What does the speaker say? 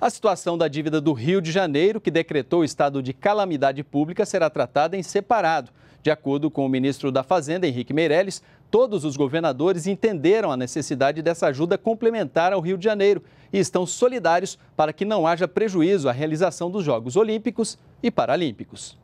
A situação da dívida do Rio de Janeiro, que decretou o estado de calamidade pública, será tratada em separado. De acordo com o ministro da Fazenda, Henrique Meirelles, todos os governadores entenderam a necessidade dessa ajuda complementar ao Rio de Janeiro e estão solidários para que não haja prejuízo à realização dos Jogos Olímpicos e Paralímpicos.